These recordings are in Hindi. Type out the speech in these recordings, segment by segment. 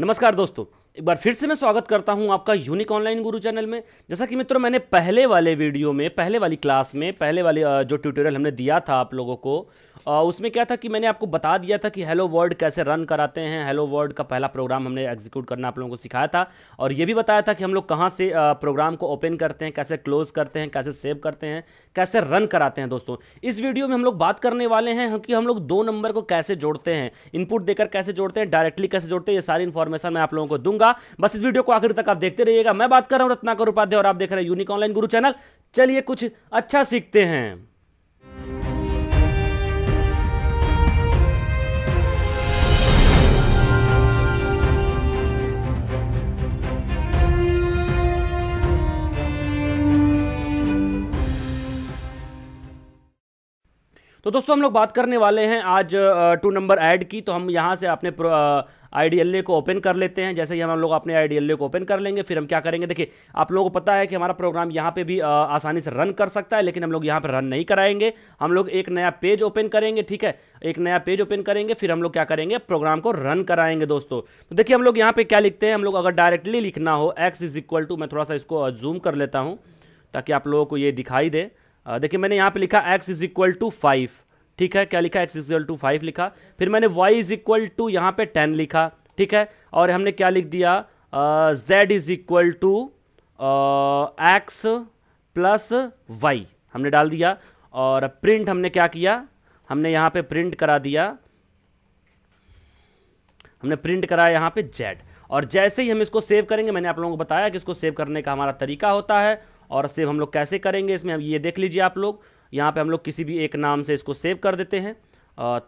नमस्कार दोस्तों एक बार फिर से मैं स्वागत करता हूं आपका यूनिक ऑनलाइन गुरु चैनल में जैसा कि मित्रों मैंने पहले वाले वीडियो में पहले वाली क्लास में पहले वाली जो ट्यूटोरियल हमने दिया था आप लोगों को उसमें क्या था कि मैंने आपको बता दिया था कि हेलो वर्ल्ड कैसे रन कराते हैं हेलो वर्ल्ड का पहला प्रोग्राम हमने एग्जीक्यूट करना आप लोगों को सिखाया था और ये भी बताया था कि हम लोग कहाँ से प्रोग्राम को ओपन करते हैं कैसे क्लोज करते हैं कैसे सेव करते हैं कैसे रन कराते हैं दोस्तों इस वीडियो में हम लोग बात करने वाले हैं कि हम लोग दो नंबर को कैसे जोड़ते हैं इनपुट देकर कैसे जोड़ते हैं डायरेक्टली कैसे जोड़ते हैं ये सारी इन्फॉर्मेशन मैं आप लोगों को दूंगा दूंगा बस इस वीडियो को आखिर तक आप देखते रहिएगा मैं बात कर रहा हूं रत्नाकर उपाध्याय और आप देख रहे हैं यूनिक ऑनलाइन गुरु चैनल चलिए कुछ अच्छा सीखते हैं तो दोस्तों हम लोग बात करने वाले हैं आज टू नंबर ऐड की तो हम यहाँ से अपने आई को ओपन कर लेते हैं जैसे ही हम लोग अपने आई को ओपन कर लेंगे फिर हम क्या करेंगे देखिए आप लोगों को पता है कि हमारा प्रोग्राम यहाँ पे भी आसानी से रन कर सकता है लेकिन हम लोग यहाँ पर रन नहीं कराएंगे हम लोग एक नया पेज ओपन करेंगे ठीक है एक नया पेज ओपन करेंगे फिर हम लोग क्या करेंगे प्रोग्राम को रन कराएंगे दोस्तों तो देखिए हम लोग यहाँ पर क्या लिखते हैं हम लोग अगर डायरेक्टली लिखना हो एक्स इज इक्वल टू मैं थोड़ा सा इसको जूम कर लेता हूँ ताकि आप लोगों को ये दिखाई दे देखिए मैंने यहाँ पर लिखा X is equal to five ठीक है क्या लिखा एक्स इक्वल टू फाइव लिखा फिर मैंने वाई इज इक्वल टू यहाँ पे टेन लिखा ठीक है और हमने क्या लिख दिया Z is equal to X plus Y हमने डाल दिया और प्रिंट हमने क्या किया हमने यहाँ पे प्रिंट करा दिया हमने प्रिंट कराया यहाँ पे जेड और जैसे ही हम इसको सेव करेंगे मैंने आप लोगों को बताया कि इसको सेव करने का हमारा तरीका होता है और सेव हम लोग कैसे करेंगे इसमें हम ये देख लीजिए आप लोग यहाँ पे हम लोग किसी भी एक नाम से इसको सेव कर देते हैं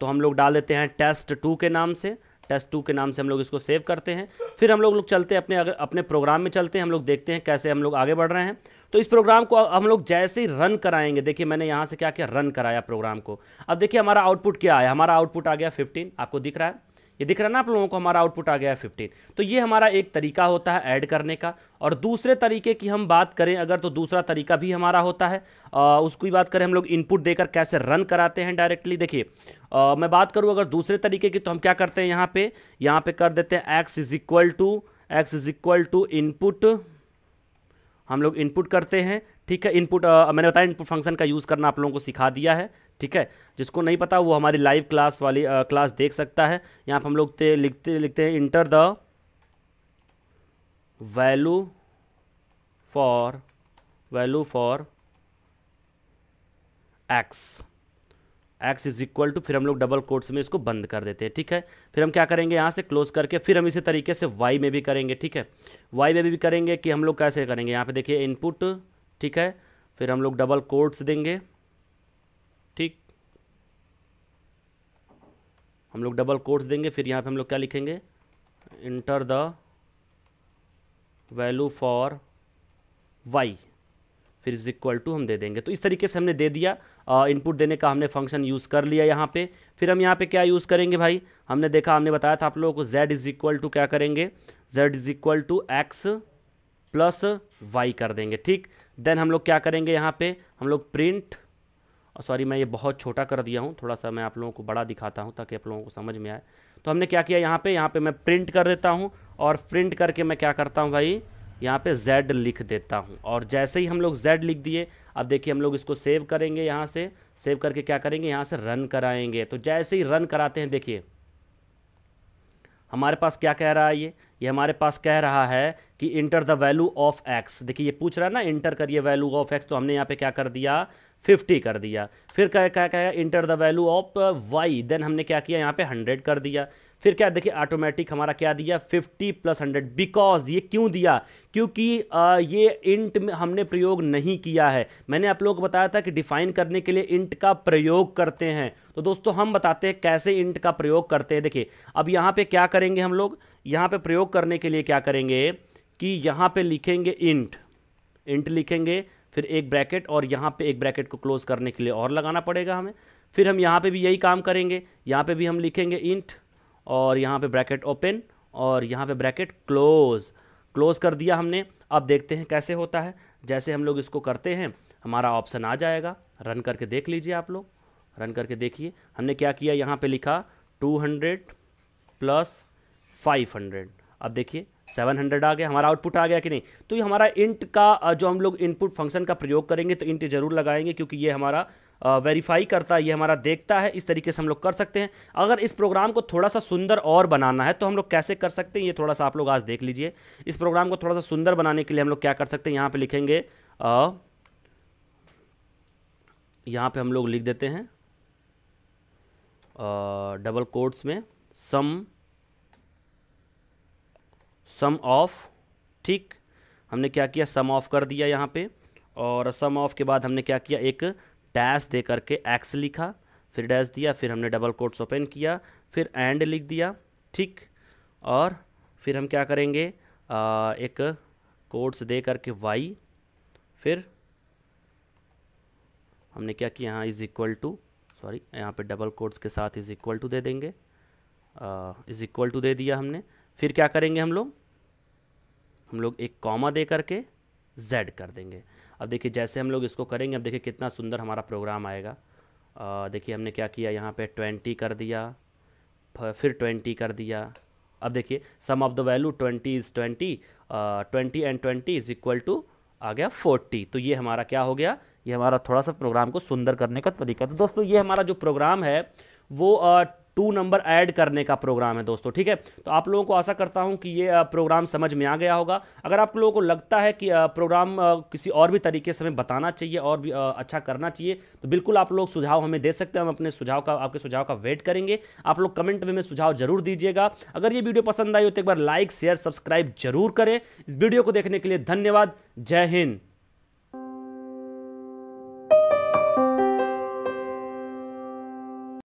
तो हम लोग डाल देते हैं टेस्ट टू के नाम से टेस्ट टू के नाम से हम लोग इसको सेव करते हैं फिर हम लोग लोग चलते हैं अपने अगर अपने प्रोग्राम में चलते हैं हम लोग देखते हैं कैसे हम लोग आगे बढ़ रहे हैं तो इस प्रोग्राम को हम लोग जैसे ही रन कराएंगे देखिए मैंने यहाँ से क्या क्या रन कराया प्रोग्राम को अब देखिए हमारा आउटपुट क्या आया हमारा आउटपुट आ गया फिफ्टीन आपको दिख रहा है ये दिख रहा ना आप लोगों को हमारा आउटपुट आ गया है फिफ्टीन तो ये हमारा एक तरीका होता है ऐड करने का और दूसरे तरीके की हम बात करें अगर तो दूसरा तरीका भी हमारा होता है आ, उसकी बात करें हम लोग इनपुट देकर कैसे रन कराते हैं डायरेक्टली देखिए मैं बात करूँ अगर दूसरे तरीके की तो हम क्या करते हैं यहाँ पे यहाँ पे कर देते हैं X is equal to X is equal to input हम लोग इनपुट करते हैं ठीक है इनपुट मैंने बताया इनपुट फंक्शन का यूज़ करना आप लोगों को सिखा दिया है ठीक है जिसको नहीं पता वो हमारी लाइव क्लास वाली आ, क्लास देख सकता है यहाँ पर हम लोग लिखते लिखते हैं enter the value for value for X X is equal to फिर हम लोग डबल कोर्ट्स में इसको बंद कर देते हैं ठीक है फिर हम क्या करेंगे यहाँ से क्लोज करके फिर हम इसी तरीके से वाई में भी करेंगे ठीक है वाई में भी करेंगे कि हम लोग कैसे करेंगे यहाँ पे देखिए इनपुट ठीक है फिर हम लोग डबल कोर्ट्स देंगे ठीक हम लोग डबल कोर्ट्स देंगे फिर यहाँ पे हम लोग क्या लिखेंगे enter the value for Y फिर इज इक्वल टू हम दे देंगे तो इस तरीके से हमने दे दिया इनपुट देने का हमने फंक्शन यूज़ कर लिया यहाँ पे फिर हम यहाँ पे क्या यूज़ करेंगे भाई हमने देखा हमने बताया था आप लोगों को z इज इक्वल टू क्या करेंगे z is equal to X plus Y कर देंगे ठीक देन हम लोग क्या करेंगे यहाँ पे हम लोग प्रिंट और सॉरी मैं ये बहुत छोटा कर दिया हूँ थोड़ा सा मैं आप लोगों को बड़ा दिखाता हूँ ताकि आप लोगों को समझ में आए तो हमने क्या किया यहाँ पे यहाँ पे मैं प्रिंट कर देता हूँ और प्रिंट करके मैं क्या करता हूँ भाई यहाँ पे Z लिख देता हूँ और जैसे ही हम लोग Z लिख दिए अब देखिए हम लोग इसको सेव करेंगे यहाँ से सेव करके क्या करेंगे यहाँ से रन कराएंगे तो जैसे ही रन कराते हैं देखिए हमारे पास क्या कह रहा है ये ये हमारे पास कह रहा है कि enter the value of X देखिए ये पूछ रहा है ना इंटर करिए वैल्यू ऑफ एक्स तो हमने यहाँ पे क्या कर दिया फिफ्टी कर दिया फिर क्या क्या क्या enter the value of Y then हमने क्या किया यहाँ पे हंड्रेड कर दिया फिर क्या देखिए ऑटोमेटिक हमारा क्या दिया 50 प्लस हंड्रेड बिकॉज ये क्यों दिया क्योंकि uh, ये इंट में हमने प्रयोग नहीं किया है मैंने आप लोगों को बताया था कि डिफाइन करने के लिए इंट का प्रयोग करते हैं तो दोस्तों हम बताते हैं कैसे इंट का प्रयोग करते हैं देखिए अब यहाँ पे क्या करेंगे हम लोग यहाँ पे प्रयोग करने के लिए क्या करेंगे कि यहाँ पर लिखेंगे इंट इंट लिखेंगे फिर एक ब्रैकेट और यहाँ पे एक ब्रैकेट को क्लोज़ करने के लिए और लगाना पड़ेगा हमें फिर हम यहाँ पे भी यही काम करेंगे यहाँ पे भी हम लिखेंगे इंट और यहाँ पे ब्रैकेट ओपन और यहाँ पे ब्रैकेट क्लोज़ क्लोज़ कर दिया हमने अब देखते हैं कैसे होता है जैसे हम लोग इसको करते हैं हमारा ऑप्शन आ जाएगा रन करके देख लीजिए आप लोग रन करके देखिए हमने क्या किया यहाँ पर लिखा टू प्लस फाइव अब देखिए सेवन हंड्रेड आ गया हमारा आउटपुट आ गया कि नहीं तो ये हमारा इंट का जो हम लोग इनपुट फंक्शन का प्रयोग करेंगे तो इंट जरूर लगाएंगे क्योंकि ये हमारा वेरीफाई करता है ये हमारा देखता है इस तरीके से हम लोग कर सकते हैं अगर इस प्रोग्राम को थोड़ा सा सुंदर और बनाना है तो हम लोग कैसे कर सकते हैं ये थोड़ा सा आप लोग आज देख लीजिए इस प्रोग्राम को थोड़ा सा सुंदर बनाने के लिए हम लोग क्या कर सकते हैं यहाँ पर लिखेंगे यहाँ पर हम लोग लिख देते हैं डबल कोड्स में सम सम ऑफ ठीक हमने क्या किया सम ऑफ कर दिया यहाँ पे और सम ऑफ के बाद हमने क्या किया एक डैश दे करके एक्स लिखा फिर डैश दिया फिर हमने डबल कोट्स ओपन किया फिर एंड लिख दिया ठीक और फिर हम क्या करेंगे आ, एक कोट्स दे करके वाई फिर हमने क्या किया यहाँ इज़ इक्वल टू सॉरी यहाँ पे डबल कोट्स के साथ इज़ इक्वल टू दे देंगे इज़ इक्वल टू दे दिया हमने फिर क्या करेंगे हम लोग हम लोग एक कॉमा दे करके जेड कर देंगे अब देखिए जैसे हम लोग इसको करेंगे अब देखिए कितना सुंदर हमारा प्रोग्राम आएगा देखिए हमने क्या किया यहाँ पे ट्वेंटी कर दिया फिर ट्वेंटी कर दिया अब देखिए sum of the value twenty is twenty twenty and twenty is equal to आ गया फोर्टी तो ये हमारा क्या हो गया ये हमारा थोड़ा सा प्रोग्राम को सुंदर करने का तरीका तो दोस्तों ये हमारा जो प्रोग्राम है वो uh, टू नंबर ऐड करने का प्रोग्राम है दोस्तों ठीक है तो आप लोगों को आशा करता हूं कि ये प्रोग्राम समझ में आ गया होगा अगर आप लोगों को लगता है कि प्रोग्राम किसी और भी तरीके से हमें बताना चाहिए और भी अच्छा करना चाहिए तो बिल्कुल आप लोग सुझाव हमें दे सकते हैं हम अपने सुझाव का आपके सुझाव का वेट करेंगे आप लोग कमेंट में हमें सुझाव जरूर दीजिएगा अगर ये वीडियो पसंद आई हो तो एक बार लाइक शेयर सब्सक्राइब जरूर करें इस वीडियो को देखने के लिए धन्यवाद जय हिंद